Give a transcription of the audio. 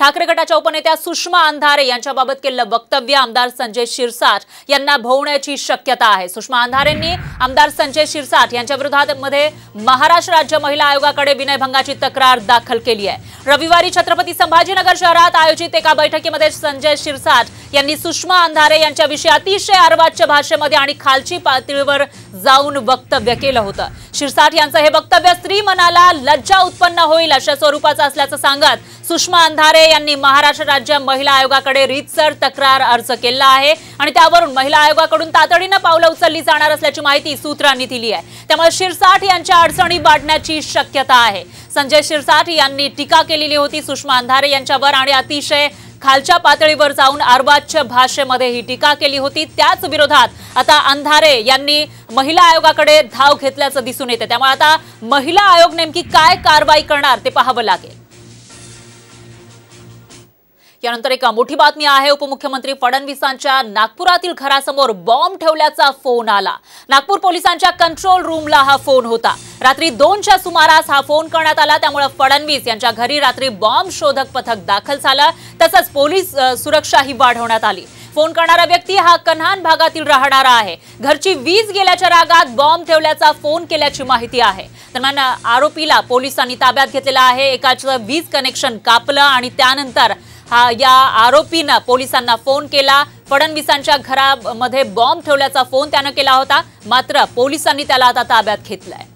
ठाकरे गटाच्या उपनेत्या सुषमा अंधारे यांच्याबाबत केलेलं वक्तव्य आमदार संजय शिरसाट यांना भोवण्याची शक्यता आहे सुषमा अंधारेंनी आमदार संजय शिरसाट यांच्या विरोधात मध्ये महाराष्ट्र राज्य महिला आयोगाकडे विनयभंगाची तक्रार दाखल केली आहे रविवारी छत्रपती संभाजीनगर शहरात आयोजित एका बैठकीमध्ये संजय शिरसाट यांनी सुषमा अंधारे यांच्याविषयी अतिशय अर्वाच्य भाषेमध्ये आणि खालची पातळीवर जाऊन वक्तव्य केलं होतं शिरसाठ यांचं हे वक्तव्य स्त्री मनाला लज्जा उत्पन्न होईल अशा स्वरूपाचं असल्याचं सांगत सुषमा अंधारे यांनी महाराष्ट्र राज्य महिला आयोगाकडे रीतसर तक्रार अर्ज केला आहे आणि त्यावरून महिला आयोगाकडून तातडीनं पावलं उचलली जाणार असल्याची माहिती सूत्रांनी दिली आहे त्यामुळे शिरसाठ यांच्या अडचणी वाढण्याची शक्यता आहे संजय शिरसाठ यांनी टीका केलेली होती सुषमा अंधारे यांच्यावर आणि अतिशय खालच्या पातळीवर जाऊन अर्वाच्य भाषेमध्ये ही टीका केली होती त्याच विरोधात आता अंधारे यांनी महिला आयोगाकडे धाव घेतल्याचं दिसून येतं त्यामुळे आता महिला आयोग नेमकी काय कारवाई करणार ते पाहावं लागेल यानंतर एक मोठी बातमी आहे उपमुख्यमंत्री फडणवीसांच्या नागपुरातील घरासमोर बॉम्ब ठेवल्याचा फोन आला नागपूर पोलिसांच्या कंट्रोल रूमला हा फोन होता रात्री दोनच्या सुमारास हा फोन करण्यात आला त्यामुळे फडणवीस यांच्या घरी रात्री बॉम्ब शोधक पथक दाखल झालं तसंच पोलीस सुरक्षाही वाढवण्यात आली फोन करणारा व्यक्ती हा कन्हान भागातील राहणारा आहे घरची वीज गेल्याच्या रागात बॉम्ब ठेवल्याचा फोन केल्याची माहिती आहे दरम्यान आरोपीला पोलिसांनी ताब्यात घेतलेला आहे एकाचं वीज कनेक्शन कापलं आणि त्यानंतर हा या आरोपीनं पोलिसांना फोन केला फडणवीसांच्या घरामध्ये बॉम्ब ठेवल्याचा फोन त्यानं केला होता मात्र पोलिसांनी त्याला आता ताब्यात घेतलाय